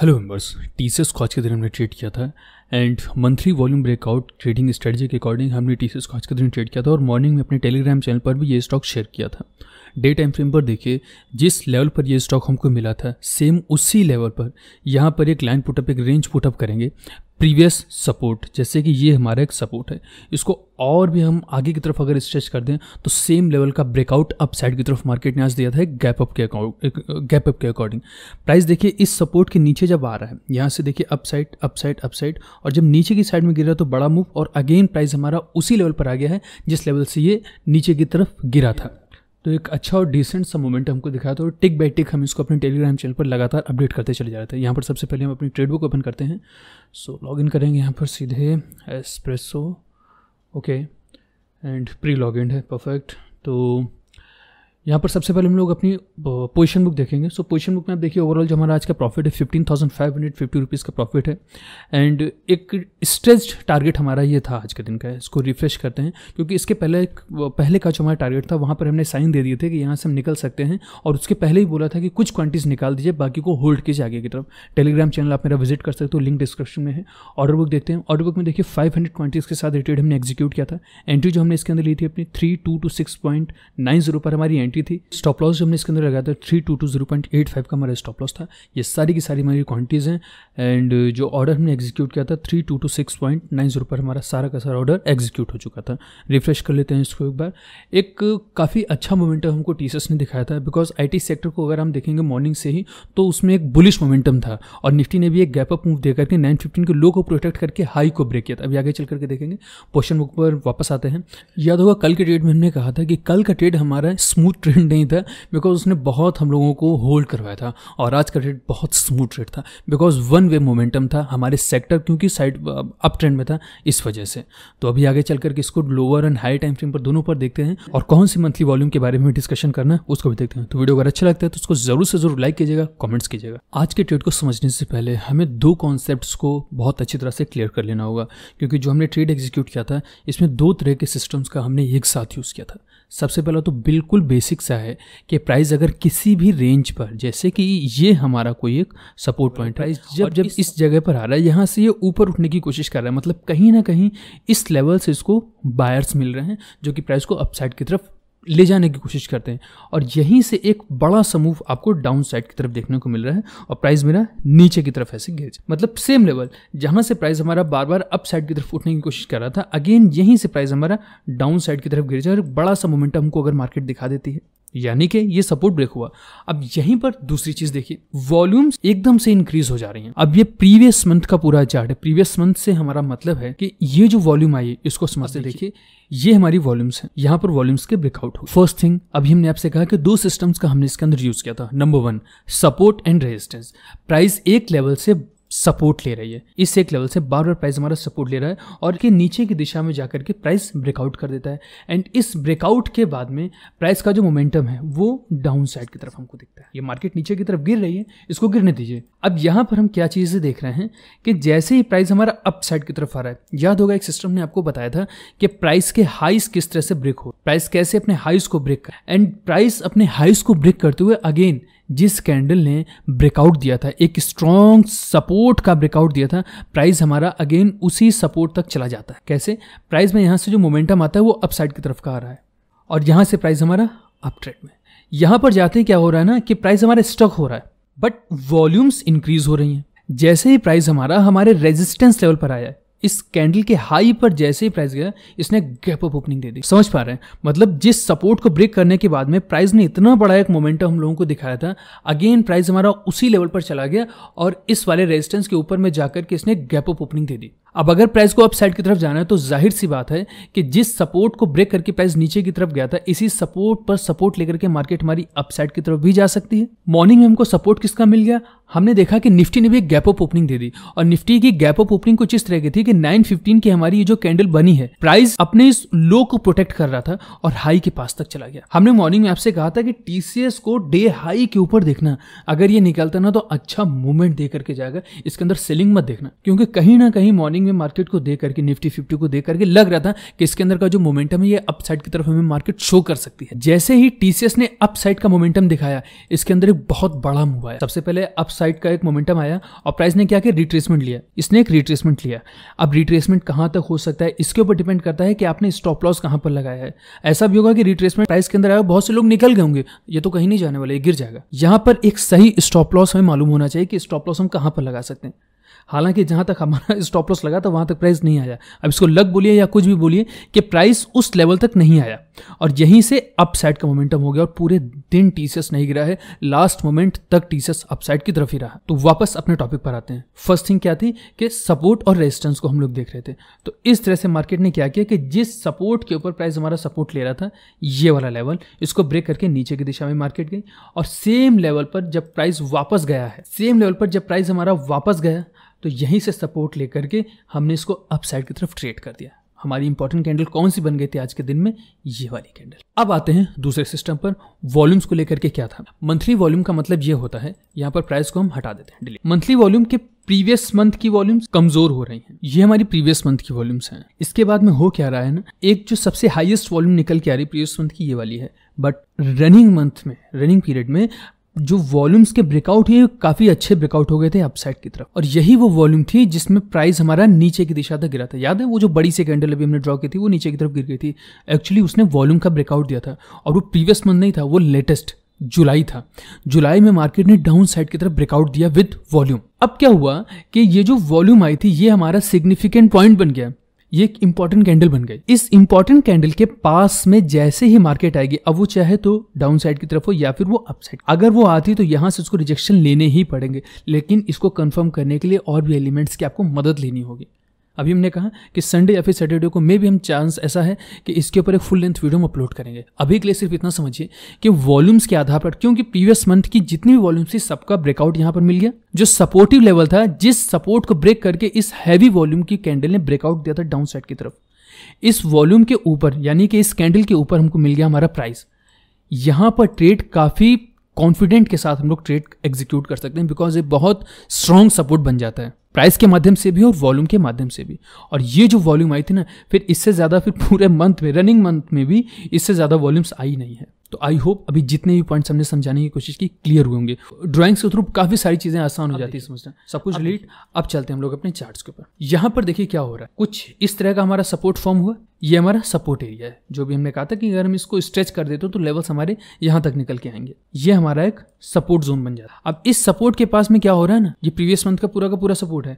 hello members T C को आज के दिन हमने ट्रेड किया था and monthly volume breakout trading strategy के अकॉर्डिंग हमने टी सी को आज के दिन ट्रेड किया था और मॉर्निंग में अपने टेलीग्राम चैनल पर भी ये स्टॉक शेयर किया था डे टाइम फ्रेम पर देखिए जिस लेवल पर ये स्टॉक हमको मिला था सेम उसी लेवल पर यहाँ पर एक लाइन पुटअप एक रेंज पुटअप करेंगे प्रीवियस सपोर्ट जैसे कि ये हमारा एक सपोर्ट है इसको और भी हम आगे की तरफ अगर स्ट्रेच कर दें तो सेम लेवल का ब्रेकआउट अप साइड की तरफ मार्केट ने आज दिया था गैप अप के अकाउंट गैप अप के अकॉर्डिंग प्राइस देखिए इस सपोर्ट के नीचे जब आ रहा है यहाँ से देखिए upside upside upside और जब नीचे की साइड में गिर रहा है तो बड़ा मूव और अगेन प्राइस हमारा उसी लेवल पर आ गया है जिस लेवल से ये नीचे की तरफ गिरा था तो एक अच्छा और डिसेंट सा मोमेंट हमको दिखाया था और टिक बाई टिक हम इसको अपने टेलीग्राम चैनल पर लगातार अपडेट करते चले जा रहे थे यहाँ पर सबसे पहले हम अपनी ट्रेड बुक ओपन करते हैं सो लॉग इन करेंगे यहाँ पर सीधे espresso okay and pre log in है परफेक्ट तो यहाँ पर सबसे पहले हम लोग अपनी पोजीशन बुक देखेंगे सो पोजीशन बुक में आप देखिए ओवरऑल जो हमारा आज का प्रॉफिट है fifteen thousand five hundred fifty rupees का प्रॉफिट है एंड एक स्ट्रेस्ड टारगेट हमारा ये था आज के दिन का इसको रिफ्रेश करते हैं क्योंकि इसके पहले पहले का जो हमारा टारगेट था वहाँ पर हमने साइन दे दिए थे कि यहाँ से हम निकल सकते हैं और उसके पहले ही बोला था कि कुछ क्वांटिटीज़ निकाल दीजिए बाकी को होल्ड कीजिए आगे की तरफ टेलीग्राम चैनल आप मेरा विजिट कर सकते हो लिंक डिस्क्रिप्शन में है ऑर्डर बुक देखते हैं ऑर्डर बुक में देखिए फाइव हंड्रेड क्वांटीज के साथ रिटेड हमने एग्जीक्यूट किया था एंट्री जो हमने इसके अंदर ली थी अपनी three two two six point nine zero पर हमारी एंट्री क्वांटिटी थी स्टॉप लॉस जो हमने इसके अंदर लगाया था three two two zero point eight five का हमारा स्टॉप लॉस था ये सारी की सारी हमारी क्वांटिटीज़ हैं एंड जो ऑर्डर हमने एग्जीक्यूट किया था three two two six point nine zero पर हमारा सारा का सारा ऑर्डर एग्जीक्यूट हो चुका था रिफ्रेश कर लेते हैं इसको एक बार एक काफ़ी अच्छा मोमेंटम हमको टी ने दिखाया था बिकॉज आई सेक्टर को अगर हम देखेंगे मॉर्निंग से ही तो उसमें एक बुलिश मोमेंटम था और निफ्टी ने भी एक गैप अप मूव देकर के नाइन फिफ्टीन के लो को प्रोटेक्ट करके हाई को ब्रेक किया था अभी आगे चल करके देखेंगे पोर्शन बुक पर वापस आते हैं याद होगा कल के डेट में हमने कहा था कि कल का ट्रेड हमारा स्मूथ ट्रेंड नहीं था बिकॉज उसने बहुत हम लोगों को होल्ड करवाया था और आज का रेट बहुत स्मूथ रेट था बिकॉज वन वे मोमेंटम था हमारे सेक्टर क्योंकि साइड अप ट्रेंड में था इस वजह से तो अभी आगे चल करके इसको lower and high time frame पर दोनों पर देखते हैं और कौन सी मंथली वॉल्यूम के बारे में डिस्कशन करना है उसको भी देखते हैं तो वीडियो अगर अच्छा लगता है तो उसको जरूर से जरूर लाइक कीजिएगा कॉमेंट्स कीजिएगा आज के ट्रेड को समझने से पहले हमें दो कॉन्सेप्ट को बहुत अच्छी तरह से क्लियर कर लेना होगा क्योंकि जो हमने ट्रेड एग्जीक्यूट किया था इसमें दो तरह के सिस्टम्स का हमने एक साथ यूज़ किया था सबसे पहला तो बिल्कुल बेसिक सा है कि प्राइस अगर किसी भी रेंज पर जैसे कि ये हमारा कोई एक सपोर्ट पॉइंट है जब जब इस जगह पर आ रहा है यहाँ से ये ऊपर उठने की कोशिश कर रहा है मतलब कहीं ना कहीं इस लेवल से इसको बायर्स मिल रहे हैं जो कि प्राइस को अपसाइड की तरफ ले जाने की कोशिश करते हैं और यहीं से एक बड़ा समूह आपको डाउन साइड की तरफ देखने को मिल रहा है और प्राइस मेरा नीचे की तरफ ऐसे गिर मतलब सेम लेवल जहां से प्राइस हमारा बार बार अप साइड की तरफ उठने की कोशिश कर रहा था अगेन यहीं से प्राइस हमारा डाउन साइड की तरफ गिर जाए और बड़ा सा मोमेंटम को अगर मार्केट दिखा देती है यानी कि ये सपोर्ट ब्रेक हुआ अब यहीं पर दूसरी चीज देखिए वॉल्यूम्स एकदम से इंक्रीज हो जा रही हैं अब ये प्रीवियस मंथ का पूरा चार्ट है प्रीवियस मंथ से हमारा मतलब है कि ये जो वॉल्यूम आई है इसको से हाँ, देखिए ये हमारी वॉल्यूम्स हैं यहाँ पर वॉल्यूम्स के ब्रेकआउट हो फर्स्ट थिंग अभी हमने आपसे कहा कि दो सिस्टम्स का हमने इसके अंदर यूज किया था number one support and resistance price एक लेवल से सपोर्ट ले रही है इस एक लेवल से बार बार प्राइस हमारा सपोर्ट ले रहा है और के नीचे की दिशा में जाकर के प्राइस ब्रेकआउट कर देता है एंड इस ब्रेकआउट के बाद में प्राइस का जो मोमेंटम है वो डाउन साइड की तरफ हमको दिखता है ये मार्केट नीचे की तरफ गिर रही है इसको गिरने दीजिए अब यहाँ पर हम क्या चीज़ें देख रहे हैं कि जैसे ही प्राइस हमारा अप साइड की तरफ आ रहा है याद होगा एक सिस्टम ने आपको बताया था कि प्राइस के हाइस किस तरह से ब्रेक हो प्राइस कैसे अपने हाइस को ब्रेक कर एंड प्राइस अपने हाइस को ब्रेक करते हुए अगेन जिस कैंडल ने ब्रेकआउट दिया था एक स्ट्रॉन्ग सपोर्ट का ब्रेकआउट दिया था प्राइस हमारा अगेन उसी सपोर्ट तक चला जाता है कैसे प्राइस में यहाँ से जो मोमेंटम आता है वो अपसाइड की तरफ का आ रहा है और यहाँ से प्राइस हमारा अप ट्रेड में यहाँ पर जाते हैं क्या हो रहा है ना कि प्राइस हमारा स्टक हो रहा है बट वॉल्यूम्स इंक्रीज हो रही हैं जैसे ही प्राइस हमारा हमारे रेजिस्टेंस लेवल पर आया है इस कैंडल के हाई पर जैसे ही प्राइस गया इसने गैप अप ओपनिंग दे दी समझ पा रहे हैं मतलब जिस सपोर्ट को ब्रेक करने के बाद में प्राइस ने इतना बड़ा एक मोमेंटम हम लोगों को दिखाया था अगेन प्राइस हमारा उसी लेवल पर चला गया और इस वाले रेजिस्टेंस के ऊपर में जाकर के इसने गैप अप ओपनिंग दे दी अब अगर प्राइस को अपसाइड की तरफ जाना है तो जाहिर सी बात है कि जिस सपोर्ट को ब्रेक करके प्राइस नीचे की तरफ गया था इसी सपोर्ट पर सपोर्ट लेकर के मार्केट हमारी अपसाइड की तरफ भी जा सकती है मॉर्निंग में हमको सपोर्ट किसका मिल गया हमने देखा कि निफ्टी ने भी एक गैप ऑफ ओपनिंग दे दी और निफ्टी की गैप ऑफ ओपनिंग कुछ इस तरह की थी कि 915 की हमारी ये जो कैंडल बनी है प्राइस अपने इस लो को प्रोटेक्ट कर रहा था और हाई के पास तक चला गया हमने मॉर्निंग में आपसे कहा था कि टीसीएस को डे हाई के ऊपर देखना अगर ये निकलता ना तो अच्छा मूवमेंट दे करके जाएगा इसके अंदर सेलिंग मत देखना क्योंकि कहीं ना कहीं मॉर्निंग में मार्केट को देख करके निफ्टी फिफ्टी को देख करके लग रहा था कि इसके अंदर का जो मोमेंटम है ये अपसाइड की तरफ हमें मार्केट शो कर सकती है जैसे ही टीसीएस ने अपसाइड का मोमेंटम दिखाया इसके अंदर एक बहुत बड़ा मूव आया सबसे पहले अपसाइड का एक मोमेंटम आया और प्राइस ने क्या किया रिट्रेसमेंट लिया इसने एक रिट्रेसमेंट लिया अब रिट्रेसमेंट कहां तक हो सकता है इसके ऊपर डिपेंड करता है कि आपने स्टॉप लॉस कहां पर लगाया है ऐसा भी होगा कि रिट्रेसमेंट प्राइस के अंदर आया बहुत से लोग निकल गए होंगे ये तो कहीं नहीं जाने वाले गिर जाएगा यहां पर एक सही स्टॉप लॉस हमें मालूम होना चाहिए कि स्टॉप लॉस हम कहां पर लगा सकते हैं हालांकि जहां तक हमारा स्टॉप लॉस लगा था वहां तक प्राइस नहीं आया अब इसको लग बोलिए या कुछ भी बोलिए कि प्राइस उस लेवल तक नहीं आया और यहीं से अपसाइड का मोमेंटम हो गया और पूरे दिन टीसीएस नहीं गिरा है लास्ट मोमेंट तक टीसीएस अपसाइड की तरफ ही रहा तो वापस अपने टॉपिक पर आते हैं फर्स्ट थिंग क्या थी कि सपोर्ट और रेजिस्टेंस को हम लोग देख रहे थे तो इस तरह से मार्केट ने क्या किया कि जिस सपोर्ट के ऊपर प्राइस हमारा सपोर्ट ले रहा था ये वाला लेवल इसको ब्रेक करके नीचे की दिशा में मार्केट गई और सेम लेवल पर जब प्राइस वापस गया है सेम लेवल पर जब प्राइस हमारा वापस गया तो यहीं से सपोर्ट लेकर के हमने इसको अपसाइड की तरफ ट्रेड कर दिया हमारी इंपॉर्टेंट कैंडल कौन सी बन गई थी आज के दिन में ये वाली कैंडल अब आते हैं दूसरे सिस्टम पर वॉल्यूम्स को लेकर के क्या था मंथली वॉल्यूम का मतलब ये होता है यहाँ पर प्राइस को हम हटा देते हैं डिले मंथली वॉल्यूम के प्रीवियस मंथ की वॉल्यूम्स कमजोर हो रही हैं ये हमारी प्रीवियस मंथ की वॉल्यूम्स हैं इसके बाद में हो क्या रहा है ना एक जो सबसे हाईएस्ट वॉल्यूम निकल के आ रही प्रीवियस मंथ की ये वाली है बट रनिंग मंथ में रनिंग पीरियड में जो वॉल्यूम्स के ब्रेकआउट है काफी अच्छे ब्रेकआउट हो गए थे अपसाइड की तरफ और यही वो वॉल्यूम थी जिसमें प्राइस हमारा नीचे की दिशा तक गिरा था याद है वो जो बड़ी सी कैंडल अभी हमने ड्रॉ की थी वो नीचे की तरफ गिर गई थी एक्चुअली उसने वॉल्यूम का ब्रेकआउट दिया था और वो प्रीवियस मंथ नहीं था वो लेटेस्ट जुलाई था जुलाई में मार्केट ने डाउन साइड की तरफ ब्रेकआउट दिया विद वॉल्यूम अब क्या हुआ कि ये जो वॉल्यूम आई थी ये हमारा सिग्निफिकेंट पॉइंट बन गया ये एक इंपॉर्टेंट कैंडल बन गई इस इंपॉर्टेंट कैंडल के पास में जैसे ही मार्केट आएगी अब वो चाहे तो डाउन साइड की तरफ हो या फिर वो अपसाइड अगर वो आती तो यहाँ से उसको रिजेक्शन लेने ही पड़ेंगे लेकिन इसको कंफर्म करने के लिए और भी एलिमेंट्स की आपको मदद लेनी होगी अभी हमने कहा कि संडे या फिर सैटरडे को मे भी हम चांस ऐसा है कि इसके ऊपर एक फुल लेंथ वीडियो हम अपलोड करेंगे अभी के लिए सिर्फ इतना समझिए कि वॉल्यूम्स के आधार पर क्योंकि प्रीवियस मंथ की जितनी भी वॉल्यूम्स थी सबका ब्रेकआउट यहाँ पर मिल गया जो सपोर्टिव लेवल था जिस सपोर्ट को ब्रेक करके इस हैवी वॉल्यूम की कैंडल ने ब्रेकआउट दिया था डाउन साइड की तरफ इस वॉल्यूम के ऊपर यानी कि इस कैंडल के ऊपर हमको मिल गया हमारा प्राइस यहाँ पर ट्रेड काफ़ी कॉन्फिडेंट के साथ हम लोग ट्रेड एग्जीक्यूट कर सकते हैं बिकॉज ये बहुत स्ट्रॉन्ग सपोर्ट बन जाता है प्राइस के माध्यम से भी और वॉल्यूम के माध्यम से भी और ये जो वॉल्यूम आई थी ना फिर इससे ज़्यादा फिर पूरे मंथ में रनिंग मंथ में भी इससे ज़्यादा वॉल्यूम्स आई नहीं है तो आई होप अभी जितने भी पॉइंट्स हमने समझाने की कोशिश की क्लियर हुए होंगे ड्राइंग्स के थ्रू काफ़ी सारी चीज़ें आसान हो जाती है समझना सब कुछ रिलीट अब चलते हैं हम लोग अपने चार्ट्स के ऊपर यहाँ पर देखिए क्या हो रहा है कुछ इस तरह का हमारा सपोर्ट फॉर्म हुआ ये हमारा सपोर्ट एरिया है जो भी हमने कहा था कि अगर हम इसको स्ट्रेच कर देते हो तो लेवल्स हमारे यहाँ तक निकल के आएंगे ये हमारा एक सपोर्ट जोन बन जाता है अब इस सपोर्ट के पास में क्या हो रहा है ना ये प्रीवियस मंथ का पूरा का पूरा सपोर्ट है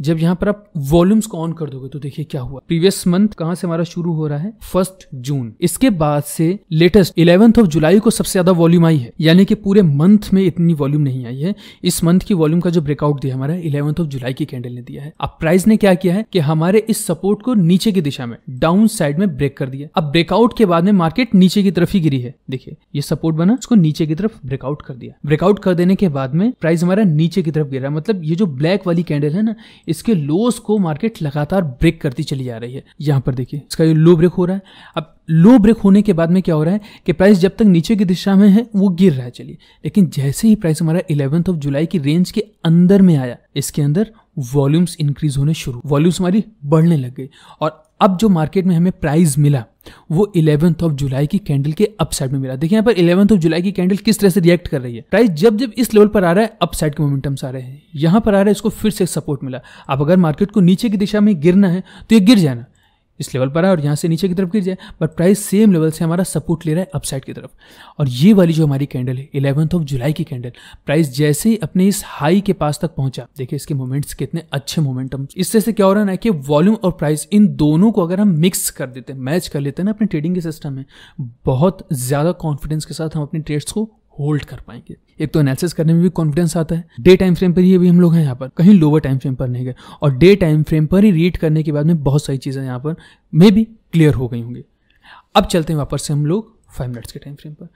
जब यहाँ पर आप वॉल्यूम्स को ऑन कर दोगे तो देखिए क्या हुआ प्रीवियस मंथ कहाँ से हमारा शुरू हो रहा है फर्स्ट जून इसके बाद से लेटेस्ट इलेवेंथ ऑफ जुलाई को सबसे ज्यादा वॉल्यूम आई है यानी कि पूरे मंथ में इतनी वॉल्यूम नहीं आई है इस मंथ की वॉल्यूम का जो ब्रेकआउट दिया हमारा इलेवंथ ऑफ जुलाई की कैंडल ने दिया है अब प्राइस ने क्या किया है कि हमारे इस सपोर्ट को नीचे की दिशा में डाउन साइड में ब्रेक कर दिया अब ब्रेकआउट के बाद में मार्केट नीचे की तरफ ही गिरी है देखिए ये सपोर्ट बना उसको नीचे की तरफ ब्रेकआउट कर दिया ब्रेकआउट कर देने के बाद में प्राइस हमारा नीचे की तरफ गिरा मतलब ये जो ब्लैक वाली कैंडल है ना इसके लोस को मार्केट लगातार ब्रेक करती चली जा रही है यहां पर देखिए इसका ये लो ब्रेक हो रहा है अब लो ब्रेक होने के बाद में क्या हो रहा है कि प्राइस जब तक नीचे की दिशा में है वो गिर रहा है चलिए लेकिन जैसे ही प्राइस हमारा इलेवंथ ऑफ जुलाई की रेंज के अंदर में आया इसके अंदर वॉल्यूम्स इंक्रीज होने शुरू वॉल्यूम्स हमारी बढ़ने लग गई और अब जो मार्केट में हमें प्राइस मिला वो इलेवंथ ऑफ जुलाई की कैंडल के अपसाइड में मिला देखिए यहाँ पर इलेवंथ ऑफ जुलाई की कैंडल किस तरह से रिएक्ट कर रही है प्राइस जब जब इस लेवल पर आ रहा है अपसाइड के मोमेंटम्स आ रहे हैं यहाँ पर आ रहा है इसको फिर से सपोर्ट मिला अब अगर मार्केट को नीचे की दिशा में गिरना है तो ये गिर जाना इस लेवल पर आए और यहाँ से नीचे की तरफ गिर जाए बट प्राइस सेम लेवल से हमारा सपोर्ट ले रहा है अपसाइड की तरफ और ये वाली जो हमारी कैंडल है इलेवंथ ऑफ जुलाई की कैंडल प्राइस जैसे ही अपने इस हाई के पास तक पहुंचा देखिए इसके मोमेंट्स कितने अच्छे मोमेंटम इससे से क्या हो रहा है ना कि वॉल्यूम और प्राइस इन दोनों को अगर हम मिक्स कर देते हैं मैच कर लेते हैं ना अपने ट्रेडिंग के सिस्टम में बहुत ज़्यादा कॉन्फिडेंस के साथ हम अपने ट्रेड्स को होल्ड कर पाएंगे एक तो एनालिसिस करने में भी कॉन्फिडेंस आता है डे टाइम फ्रेम पर ही अभी हम लोग हैं यहाँ पर कहीं लोअर टाइम फ्रेम पर नहीं गए और डे टाइम फ्रेम पर ही रीड करने के बाद में बहुत सारी चीज़ें यहाँ पर मे भी क्लियर हो गई होंगी अब चलते हैं वापस से हम लोग फाइव मिनट्स के टाइम फ्रेम पर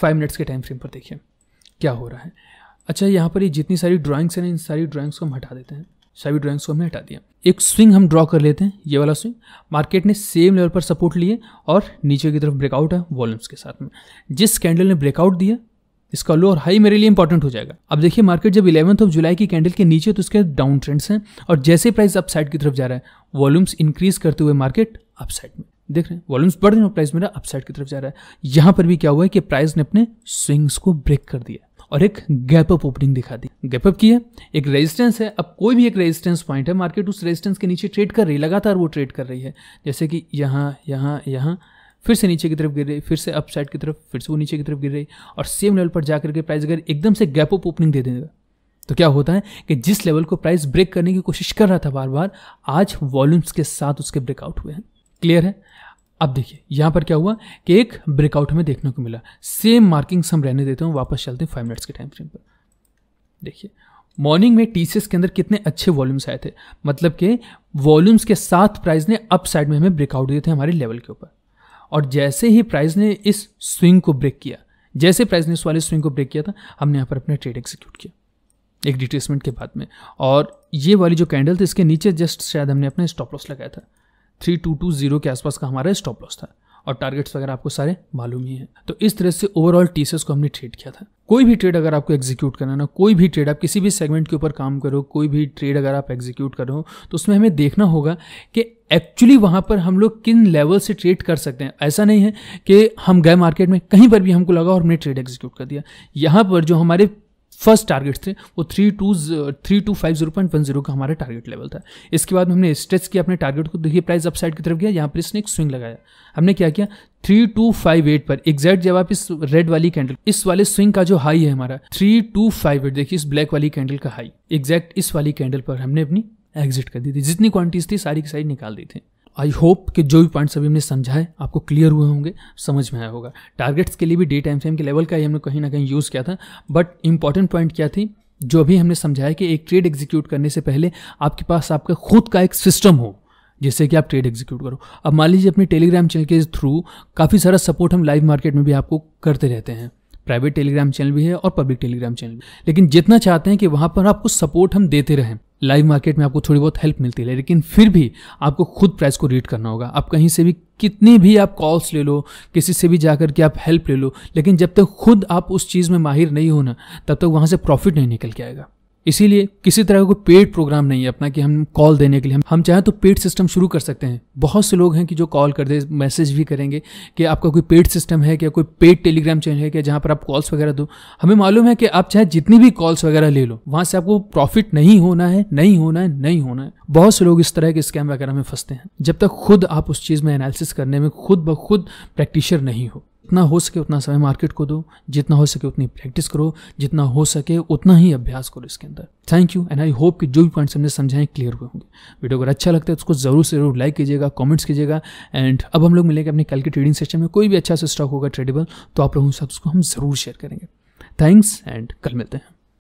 फाइव मिनट्स के टाइम फ्रेम पर देखिए क्या हो रहा है अच्छा यहाँ पर ये जितनी सारी ड्राइंग्स हैं इन सारी ड्राइंग्स को हम हटा देते हैं सभी ड्राइंग्स को हमने हटा दिया एक स्विंग हम ड्रॉ कर लेते हैं ये वाला स्विंग मार्केट ने सेम लेवल पर सपोर्ट लिए और नीचे की तरफ ब्रेकआउट है वॉल्यूम्स के साथ में जिस कैंडल ने ब्रेकआउट दिया इसका लो और हाई मेरे लिए इंपॉर्टेंट हो जाएगा अब देखिए मार्केट जब इलेवंथ ऑफ जुलाई की कैंडल के नीचे तो उसके डाउन ट्रेंड्स हैं और जैसे प्राइस अपसाइड की तरफ जा रहा है वॉल्यूम्स इंक्रीज करते हुए मार्केट अपसाइड में देख रहे हैं वॉल्यूम्स बढ़ रहे हैं प्राइस मेरा अपसाइड की तरफ जा रहा है यहाँ पर भी क्या हुआ है कि प्राइस ने अपने स्विंग्स को ब्रेक कर दिया और एक गैप अप ओपनिंग दिखा दी गैप अप की है एक रेजिस्टेंस है अब कोई भी एक रेजिस्टेंस पॉइंट है मार्केट उस रेजिस्टेंस के नीचे ट्रेड कर रही है लगातार वो ट्रेड कर रही है जैसे कि यहाँ यहाँ यहाँ फिर से नीचे की तरफ गिर रही फिर से अप साइड की तरफ फिर से वो नीचे की तरफ गिर रही और सेम लेवल पर जाकर के प्राइस अगर एकदम से गैप अप ओपनिंग दे देगा तो क्या होता है कि जिस लेवल को प्राइस ब्रेक करने की कोशिश कर रहा था बार बार आज वॉल्यूम्स के साथ उसके ब्रेकआउट हुए हैं क्लियर है अब देखिए यहाँ पर क्या हुआ कि एक ब्रेकआउट हमें देखने को मिला सेम मार्किंग्स हम रहने देते हैं वापस चलते हैं फाइव मिनट्स के टाइम फ्रेम पर देखिए मॉर्निंग में टी के अंदर कितने अच्छे वॉल्यूम्स आए थे मतलब कि वॉल्यूम्स के साथ प्राइस ने अप साइड में हमें ब्रेकआउट दिए थे हमारे लेवल के ऊपर और जैसे ही प्राइस ने इस स्विंग को ब्रेक किया जैसे प्राइस ने इस वाले स्विंग को ब्रेक किया था हमने यहाँ पर अपना ट्रेड एक्सिक्यूट किया एक डिट्रेसमेंट के बाद में और ये वाली जो कैंडल थी इसके नीचे जस्ट शायद हमने अपना स्टॉप लॉस लगाया था थ्री टू टू जीरो के आसपास का हमारा स्टॉप लॉस था और टारगेट्स वगैरह आपको सारे मालूम ही हैं तो इस तरह से ओवरऑल टीसीएस को हमने ट्रेड किया था कोई भी ट्रेड अगर आपको एग्जीक्यूट करना ना कोई भी ट्रेड आप किसी भी सेगमेंट के ऊपर काम करो कोई भी ट्रेड अगर आप एग्जीक्यूट करो तो उसमें हमें देखना होगा कि एक्चुअली वहाँ पर हम लोग किन लेवल से ट्रेड कर सकते हैं ऐसा नहीं है कि हम गए मार्केट में कहीं पर भी हमको लगा और हमने ट्रेड एग्जीक्यूट कर दिया यहाँ पर जो हमारे फर्स्ट टारगेट्स थे वो three two three two five zero point one zero का हमारा टारगेट लेवल था इसके बाद हमने स्ट्रेच किया अपने टारगेट को देखिए प्राइस अपसाइड की तरफ गया यहाँ पर इसने एक स्विंग लगाया हमने क्या किया थ्री टू फाइव एट पर एग्जैक्ट जब आप इस रेड वाली कैंडल इस वाले स्विंग का जो हाई है हमारा थ्री टू फाइव एट देखिए इस ब्लैक वाली कैंडल का हाई एग्जैक्ट इस वाली कैंडल पर हमने अपनी एग्जिट कर दी थी जितनी क्वांटिटीज थी सारी की सारी निकाल दी थी आई होप कि जो भी पॉइंट्स अभी हमने समझाए आपको क्लियर हुए होंगे समझ में आया होगा टारगेट्स के लिए भी डे टाइम फ्रेम के लेवल का ही हमने कहीं ना कहीं यूज़ किया था बट इंपॉर्टेंट पॉइंट क्या थी जो अभी हमने समझाया कि एक ट्रेड एग्जीक्यूट करने से पहले आपके पास आपका खुद का एक सिस्टम हो जिससे कि आप ट्रेड एग्जीक्यूट करो अब मान लीजिए अपने टेलीग्राम चैनल के थ्रू काफ़ी सारा सपोर्ट हम लाइव मार्केट में भी आपको करते रहते हैं प्राइवेट टेलीग्राम चैनल भी है और पब्लिक टेलीग्राम चैनल भी लेकिन जितना चाहते हैं कि वहाँ पर आपको सपोर्ट हम देते रहें लाइव मार्केट में आपको थोड़ी बहुत हेल्प मिलती है लेकिन फिर भी आपको खुद प्राइस को रीड करना होगा आप कहीं से भी कितनी भी आप कॉल्स ले लो किसी से भी जाकर के आप हेल्प ले लो लेकिन जब तक खुद आप उस चीज़ में माहिर नहीं हो ना तब तक वहाँ से प्रॉफिट नहीं निकल के आएगा इसीलिए किसी तरह का पेड प्रोग्राम नहीं है अपना कि हम कॉल देने के लिए हम हम चाहें तो पेड सिस्टम शुरू कर सकते हैं बहुत से लोग हैं कि जो कॉल कर दे मैसेज भी करेंगे कि आपका कोई पेड सिस्टम है क्या कोई पेड टेलीग्राम चैनल है क्या जहाँ पर आप कॉल्स वगैरह दो हमें मालूम है कि आप चाहे जितनी भी कॉल्स वगैरह ले लो वहाँ से आपको प्रॉफिट नहीं होना है नहीं होना है नहीं होना है बहुत से लोग इस तरह के स्कैम वगैरह में फंसते हैं जब तक खुद आप उस चीज़ में एनालिसिस करने में खुद ब खुद प्रैक्टिशर नहीं हो जितना हो सके उतना समय मार्केट को दो जितना हो सके उतनी प्रैक्टिस करो जितना हो सके उतना ही अभ्यास करो इसके अंदर thank you and I hope कि जो भी पॉइंट्स हमने समझाए क्लियर हुए होंगे वीडियो अगर अच्छा लगता है तो उसको जरूर से जरूर लाइक कीजिएगा कॉमेंट्स कीजिएगा एंड अब हम लोग मिलेंगे अपने कल के ट्रेडिंग सेशन में कोई भी अच्छा सा स्टॉक होगा ट्रेडेबल तो आप लोगों के साथ उसको हम जरूर शेयर करेंगे थैंक्स एंड कल मिलते हैं